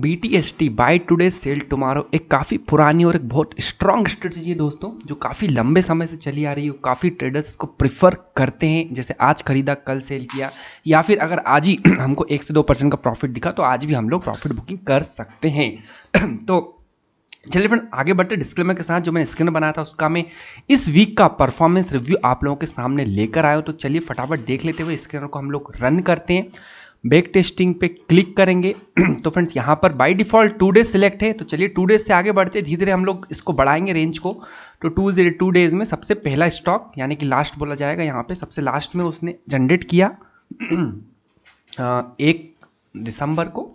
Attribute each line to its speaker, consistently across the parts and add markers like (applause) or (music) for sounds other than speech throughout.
Speaker 1: B T S T buy today sell tomorrow एक काफ़ी पुरानी और एक बहुत स्ट्रांग स्ट्रेटजी है दोस्तों जो काफ़ी लंबे समय से चली आ रही है काफ़ी ट्रेडर्स को प्रिफर करते हैं जैसे आज खरीदा कल सेल किया या फिर अगर आज ही (clears throat) हमको एक से दो परसेंट का प्रॉफिट दिखा तो आज भी हम लोग प्रॉफिट बुकिंग कर सकते हैं (clears throat) तो चलिए फ्रेंड आगे बढ़ते डिस्क्लेमर के साथ जो मैंने स्क्रीन बनाया था उसका मैं इस वीक का परफॉर्मेंस रिव्यू आप लोगों के सामने लेकर आया हूँ तो चलिए फटाफट देख लेते हुए स्क्रीनर को हम लोग रन करते हैं बैक टेस्टिंग पे क्लिक करेंगे (clears throat) तो फ्रेंड्स यहाँ पर by default two days select है तो चलिए टू डेज से आगे बढ़ते धीरे धीरे हम लोग इसको बढ़ाएंगे रेंज को तो टू जीरो टू डेज़ में सबसे पहला स्टॉक यानी कि लास्ट बोला जाएगा यहाँ पे सबसे लास्ट में उसने जनरेट किया (clears throat) एक दिसंबर को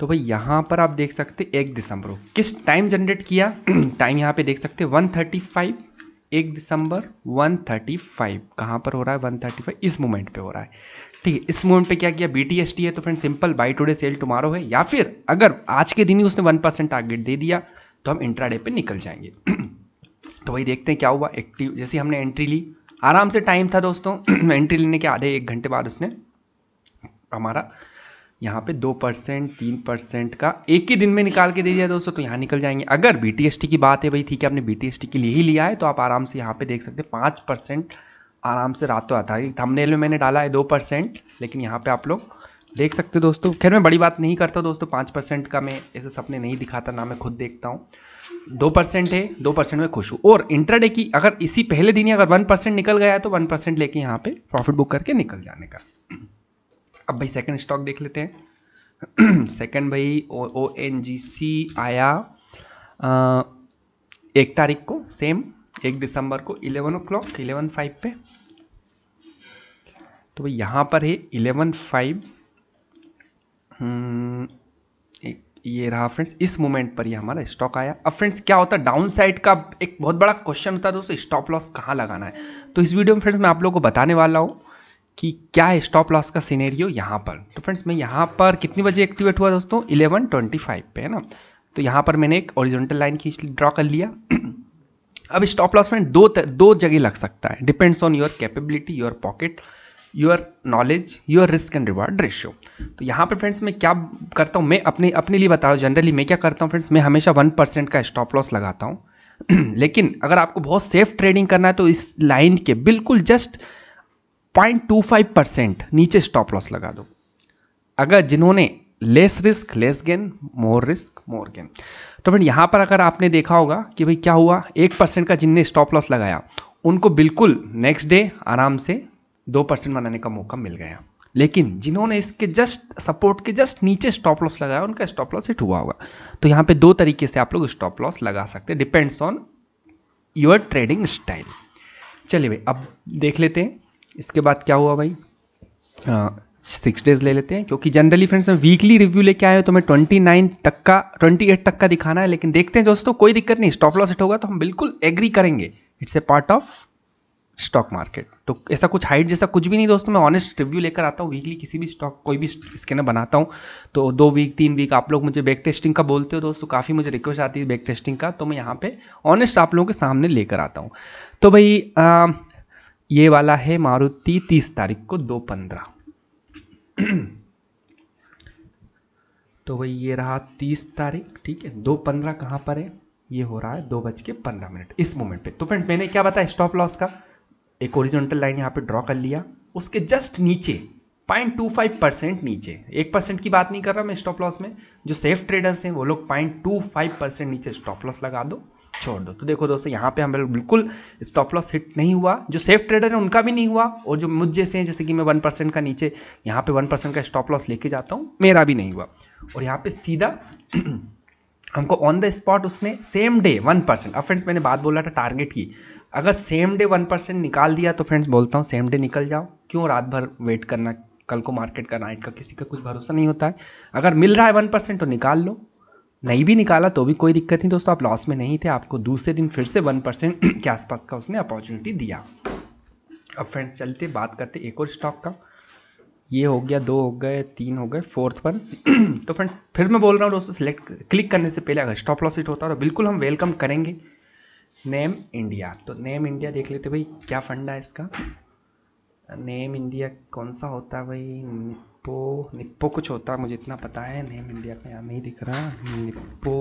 Speaker 1: तो भाई यहाँ पर आप देख सकते एक दिसंबर को किस टाइम जनरेट किया टाइम (clears throat) यहाँ पे देख सकते वन थर्टी फाइव एक दिसंबर 135 कहाँ पर हो रहा है 135 इस मोमेंट पे हो रहा है ठीक है इस मोमेंट पे क्या किया बी टी एस टी है तो friend simple buy today sell tomorrow है या फिर अगर आज के दिन ही उसने वन परसेंट टारगेट दे दिया तो हम इंट्राडे पे निकल जाएंगे (clears throat) तो वही देखते हैं क्या हुआ एक्टिव जैसे हमने एंट्री ली आराम से टाइम था दोस्तों एंट्री (clears throat) लेने के आधे एक घंटे बाद उसने हमारा यहाँ पे दो परसेंट तीन परसेंट का एक ही दिन में निकाल के दे दिया दोस्तों तो यहाँ निकल जाएंगे अगर बी की बात है भाई ठीक है आपने बी के लिए ही लिया है तो आप आराम से यहाँ पे देख सकते हैं पाँच परसेंट आराम से रातों तो आता है थंबनेल में मैंने डाला है दो परसेंट लेकिन यहाँ पे आप लोग देख सकते हो दोस्तों खैर मैं बड़ी बात नहीं करता दोस्तों पाँच परसेंट का मैं ऐसे सपने नहीं दिखाता ना मैं खुद देखता हूँ दो परसेंट है दो परसेंट में खुश हूँ और इंटरडे की अगर इसी पहले दिन ही अगर वन परसेंट निकल गया है तो वन परसेंट लेके यहाँ पे प्रॉफिट बुक करके निकल जाने का अब भाई सेकंड स्टॉक देख लेते हैं सेकंड (clears throat) भाई ओ एन जी सी आया आ, एक तारीख को सेम एक दिसंबर को eleven o'clock eleven five पे तो भाई यहाँ पर है इलेवन फाइव हम्म, ये रहा फ्रेंड्स इस मोमेंट पर ही हमारा स्टॉक आया अब फ्रेंड्स क्या होता है डाउन साइड का एक बहुत बड़ा क्वेश्चन होता है दोस्तों स्टॉप लॉस कहाँ लगाना है तो इस वीडियो में फ्रेंड्स मैं आप लोगों को बताने वाला हूँ कि क्या है स्टॉप लॉस का सीनेरियो यहाँ पर तो फ्रेंड्स मैं यहाँ पर कितनी बजे एक्टिवेट हुआ दोस्तों इलेवन ट्वेंटी फाइव पर है ना तो यहाँ पर मैंने एक ओरिजेंटल लाइन खींच ड्रॉ कर लिया (clears throat) अब स्टॉप लॉस फ्रेंड दो दो जगह लग सकता है depends on your capability your pocket your knowledge your risk and reward ratio तो यहाँ पर फ्रेंड्स मैं क्या करता हूँ मैं अपने अपने लिए बता रहा हूँ जनरली मैं क्या करता हूँ फ्रेंड्स मैं हमेशा वन परसेंट का स्टॉप लॉस लगाता हूँ (clears throat) लेकिन अगर आपको बहुत सेफ ट्रेडिंग करना है तो इस लाइन के बिल्कुल जस्ट 0.25 परसेंट नीचे स्टॉप लॉस लगा दो अगर जिन्होंने less risk less gain more risk more gain तो फिर यहाँ पर अगर आपने देखा होगा कि भाई क्या हुआ एक परसेंट का जिनने स्टॉप लॉस लगाया उनको बिल्कुल नेक्स्ट डे आराम से दो परसेंट बनाने का मौका मिल गया लेकिन जिन्होंने इसके जस्ट सपोर्ट के जस्ट नीचे स्टॉप लॉस लगाया उनका स्टॉप लॉस हिट हुआ होगा तो यहाँ पे दो तरीके से आप लोग स्टॉप लॉस लगा सकते हैं depends on your trading style चलिए भाई अब देख लेते हैं इसके बाद क्या हुआ भाई सिक्स डेज ले लेते हैं क्योंकि जनरली फ्रेंड्स मैं वीकली रिव्यू लेके हो तो मैं ट्वेंटी नाइन तक का ट्वेंटी एट तक का दिखाना है लेकिन देखते हैं दोस्तों कोई दिक्कत नहीं स्टॉप लॉस हिट होगा तो हम बिल्कुल एग्री करेंगे it's a part of stock market तो ऐसा कुछ हाइट जैसा कुछ भी नहीं दोस्तों मैं ऑनेस्ट रिव्यू लेकर आता हूँ वीकली किसी भी स्टॉक कोई भी स्कैनर बनाता हूँ तो दो वीक तीन वीक आप लोग मुझे बैक टेस्टिंग का बोलते हो दोस्तों काफ़ी मुझे रिक्वेस्ट आती है बैक टेस्टिंग का तो मैं यहाँ पे ऑनेस्ट आप लोगों के सामने लेकर आता हूँ तो भाई ये वाला है मारुति तीस तारीख को दो पंद्रह तो भाई ये रहा तीस तारीख ठीक है दो पंद्रह कहाँ पर है ये हो रहा है दो बज के पंद्रह मिनट इस मोमेंट पे तो फ्रेंड मैंने क्या बताया स्टॉप लॉस का एक ओरिजेंटल लाइन यहाँ पे ड्रॉ कर लिया उसके जस्ट नीचे पॉइंट टू फाइव परसेंट नीचे एक परसेंट की बात नहीं कर रहा मैं स्टॉप लॉस में जो सेफ ट्रेडर्स हैं वो लोग पॉइंट टू फाइव परसेंट नीचे स्टॉप लॉस लगा दो छोड़ दो तो देखो दोस्तों यहाँ पे हमें बिल्कुल स्टॉप लॉस हिट नहीं हुआ जो सेफ ट्रेडर है उनका भी नहीं हुआ और जो मुझ जैसे हैं जैसे कि मैं वन परसेंट का नीचे यहाँ पे वन परसेंट का स्टॉप लॉस लेके जाता हूँ मेरा भी नहीं हुआ और यहाँ पे सीधा (clears throat) हमको ऑन द स्पॉट उसने सेम डे वन परसेंट अब फ्रेंड्स मैंने बात बोला था टारगेट की अगर सेम डे वन परसेंट निकाल दिया तो फ्रेंड्स बोलता हूँ सेम डे निकल जाओ क्यों रात भर वेट करना कल को मार्केट का नाइट का किसी का कुछ भरोसा नहीं होता है अगर मिल रहा है वन परसेंट तो निकाल लो नहीं भी निकाला तो भी कोई दिक्कत नहीं दोस्तों आप लॉस में नहीं थे आपको दूसरे दिन फिर से वन परसेंट (clears throat) के आसपास का उसने अपॉर्चुनिटी दिया अब फ्रेंड्स चलते बात करते एक और स्टॉक का ये हो गया दो हो गए तीन हो गए फोर्थ वन (clears throat) तो फ्रेंड्स फिर मैं बोल रहा हूँ दोस्तों सेलेक्ट क्लिक करने से पहले अगर स्टॉप लॉस इट होता है तो बिल्कुल हम वेलकम करेंगे नेम इंडिया तो नेम इंडिया देख लेते भाई क्या फंड है इसका नेम इंडिया कौन सा होता है भाई निप्पो निप्पो कुछ होता है मुझे इतना पता है नेम इंडिया का यहाँ नहीं दिख रहा निप्पो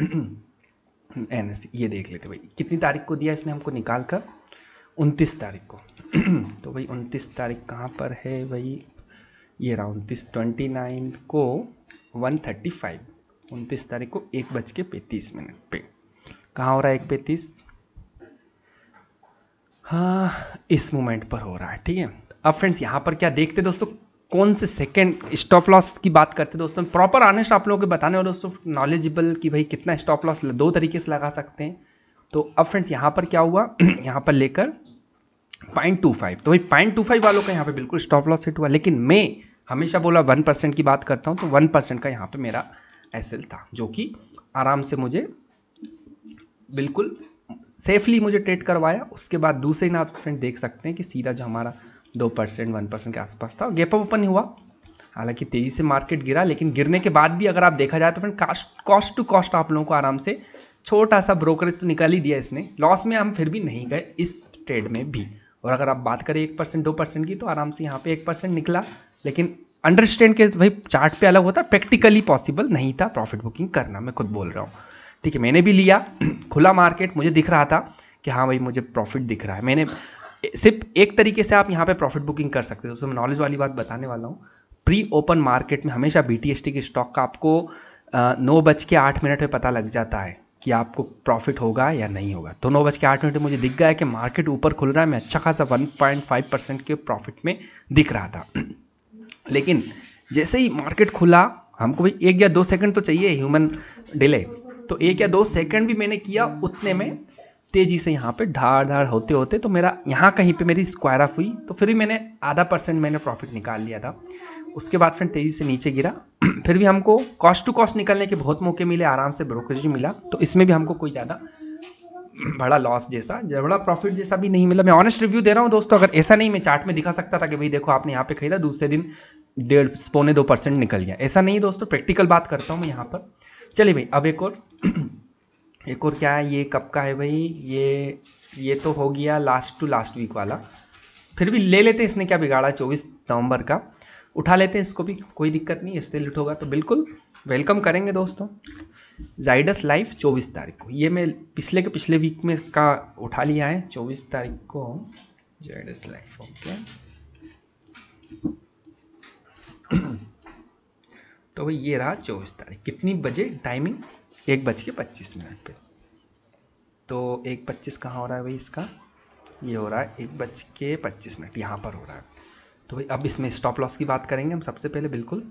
Speaker 1: (clears throat) एन एस ये देख लेते भाई कितनी तारीख को दिया इसने हमको निकाल कर उनतीस तारीख को (clears throat) तो भाई उनतीस तारीख कहाँ पर है भाई ये रहा उनतीस ट्वेंटी नाइन को वन थर्टी फाइव उनतीस तारीख को एक बज के पैंतीस मिनट पे कहाँ हो रहा है एक पैंतीस हाँ इस मोमेंट पर हो रहा है ठीक है अब फ्रेंड्स यहाँ पर क्या देखते दोस्तों कौन से सेकेंड स्टॉप लॉस की बात करते दोस्तों प्रॉपर आनेस्ट आप लोगों को बताने वाले दोस्तों नॉलेजेबल कि भाई कितना स्टॉप लॉस दो तरीके से लगा सकते हैं तो अब फ्रेंड्स यहाँ पर क्या हुआ (clears throat) यहाँ पर लेकर पॉइंट टू फाइव तो भाई पॉइंट टू फाइव वालों का यहाँ पे बिल्कुल स्टॉप लॉस हिट हुआ लेकिन मैं हमेशा बोला वन परसेंट की बात करता हूँ तो वन परसेंट का यहाँ पे मेरा एस था जो कि आराम से मुझे बिल्कुल सेफली मुझे ट्रेड करवाया उसके बाद दूसरे आप फ्रेंड देख सकते हैं कि सीधा जो हमारा दो परसेंट वन परसेंट के आसपास था गेप अप ओपन नहीं हुआ हालांकि तेज़ी से मार्केट गिरा लेकिन गिरने के बाद भी अगर आप देखा जाए तो friend cost cost to cost आप लोगों को आराम से छोटा सा ब्रोकरेज तो निकाल ही दिया इसने लॉस में हम फिर भी नहीं गए इस ट्रेड में भी और अगर आप बात करें एक परसेंट दो परसेंट की तो आराम से यहाँ पे एक परसेंट निकला लेकिन अंडरस्टैंड के भाई चार्ट पे अलग होता प्रैक्टिकली पॉसिबल नहीं था प्रॉफिट बुकिंग करना मैं खुद बोल रहा हूँ ठीक है मैंने भी लिया (clears throat) खुला मार्केट मुझे दिख रहा था कि हाँ भाई मुझे प्रॉफिट दिख रहा है मैंने सिर्फ एक तरीके से आप यहाँ पे प्रॉफिट बुकिंग कर सकते हो तो मैं नॉलेज वाली बात बताने वाला हूँ प्री ओपन मार्केट में हमेशा बी टी के स्टॉक का आपको नौ बज के आठ मिनट में पता लग जाता है कि आपको प्रॉफिट होगा या नहीं होगा तो नौ बज के आठ मिनट में मुझे दिख गया है कि मार्केट ऊपर खुल रहा है मैं अच्छा खासा वन पॉइंट फाइव परसेंट के प्रॉफिट में दिख रहा था (clears throat) लेकिन जैसे ही मार्केट खुला हमको भाई एक या दो सेकंड तो चाहिए ह्यूमन डिले तो एक या दो सेकंड भी मैंने किया उतने में तेज़ी से यहाँ पे ढाड़ ढाड़ होते होते तो मेरा यहाँ कहीं पे मेरी स्क्वायर ऑफ हुई तो फिर भी मैंने आधा परसेंट मैंने प्रॉफिट निकाल लिया था उसके बाद फिर तेज़ी से नीचे गिरा (clears throat) फिर भी हमको कॉस्ट टू कॉस्ट निकलने के बहुत मौके मिले आराम से ब्रोकरेज मिला तो इसमें भी हमको कोई ज़्यादा (clears throat) बड़ा लॉस जैसा बड़ा प्रॉफिट जैसा भी नहीं मिला मैं ऑनेस्ट रिव्यू दे रहा हूँ दोस्तों अगर ऐसा नहीं मैं चार्ट में दिखा सकता था कि भाई देखो आपने यहाँ पे खरीदा दूसरे दिन डेढ़ पौने दो परसेंट निकल गया ऐसा नहीं दोस्तों प्रैक्टिकल बात करता हूँ मैं यहाँ पर चलिए भाई अब एक और (clears throat) एक और क्या है ये कब का है भाई ये ये तो हो गया लास्ट टू लास्ट वीक वाला फिर भी ले लेते हैं इसने क्या बिगाड़ा चौबीस नवंबर का उठा लेते हैं इसको भी कोई दिक्कत नहीं इससे लिट होगा तो बिल्कुल वेलकम करेंगे दोस्तों जाइडस लाइफ चौबीस तारीख को ये मैं पिछले के पिछले वीक में का उठा लिया है चौबीस तारीख को जाइडस लाइफ ओके तो भाई ये रहा चौबीस तारीख कितनी बजे टाइमिंग एक बज के पच्चीस मिनट पर तो एक पच्चीस कहाँ हो रहा है भाई इसका ये हो रहा है एक बज के पच्चीस मिनट यहाँ पर हो रहा है तो भाई अब इसमें स्टॉप लॉस की बात करेंगे हम सबसे पहले बिल्कुल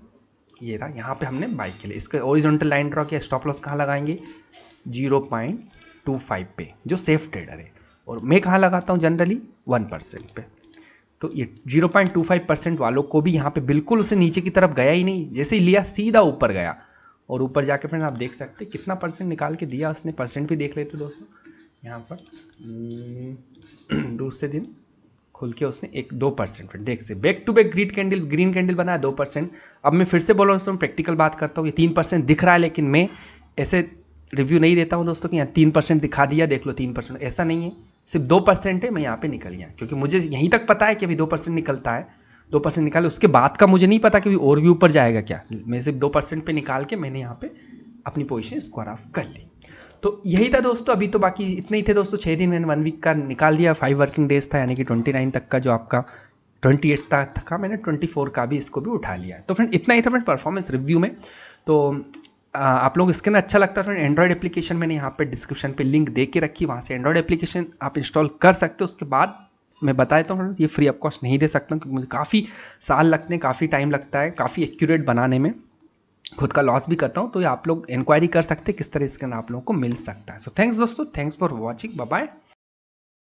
Speaker 1: ये रहा यहाँ पे हमने बाइक के लिए इसका ओरिजेंटल लाइन ड्रॉ किया स्टॉप लॉस कहाँ लगाएंगे जीरो पॉइंट टू फाइव पे जो सेफ ट्रेडर है और मैं कहाँ लगाता हूँ जनरली वन परसेंट पे तो ये 0.25 परसेंट वालों को भी यहाँ पे बिल्कुल उसे नीचे की तरफ गया ही नहीं जैसे ही लिया सीधा ऊपर गया और ऊपर जाके फ्रेंड आप देख सकते कितना परसेंट निकाल के दिया उसने परसेंट भी देख लेते दोस्तों यहाँ पर हम्म, (clears throat) दूसरे दिन खुल के उसने एक दो परसेंट देख से back to back green candle green candle बनाया दो परसेंट अब मैं फिर से बोल रहा हूँ दोस्तों प्रैक्टिकल बात करता हूँ ये तीन परसेंट दिख रहा है लेकिन मैं ऐसे रिव्यू नहीं देता हूँ दोस्तों कि यहाँ तीन परसेंट दिखा दिया देख लो तीन परसेंट ऐसा नहीं है सिर्फ दो परसेंट है मैं यहाँ पे निकल गया क्योंकि मुझे यहीं तक पता है कि अभी दो परसेंट निकलता है दो परसेंट निकाले उसके बाद का मुझे नहीं पता कि अभी और भी ऊपर जाएगा क्या मैं सिर्फ दो परसेंट पर निकाल के मैंने यहाँ पर अपनी पोजिशन स्क्वायर ऑफ कर ली तो यही था दोस्तों अभी तो बाकी इतने ही थे दोस्तों छः दिन मैंने वन वीक का निकाल दिया फाइव वर्किंग डेज था यानी कि ट्वेंटी नाइन तक का जो आपका ट्वेंटी एट तक का मैंने ट्वेंटी फोर का भी इसको भी उठा लिया तो फ्रेंड इतना ही था फ्रेंड परफॉर्मेंस रिव्यू में तो आप लोग स्किन अच्छा लगता है फ्रेंड एंड्रॉयड एप्लीकेशन मैंने यहाँ पे डिस्क्रिप्शन पे लिंक दे के रखी वहाँ से एंड्रॉयड एप्लीकेशन आप इंस्टॉल कर सकते हो उसके बाद मैं बता देता हूँ ये फ्री ऑफ कॉस्ट नहीं दे सकता क्योंकि मुझे काफ़ी साल लगते हैं काफ़ी टाइम लगता है काफ़ी एक्यूरेट बनाने में खुद का लॉस भी करता हूँ तो ये आप लोग इंक्वायरी कर सकते हैं किस तरह स्किन आप लोगों को मिल सकता है सो थैंक्स दोस्तों थैंक्स फॉर वॉचिंग बाय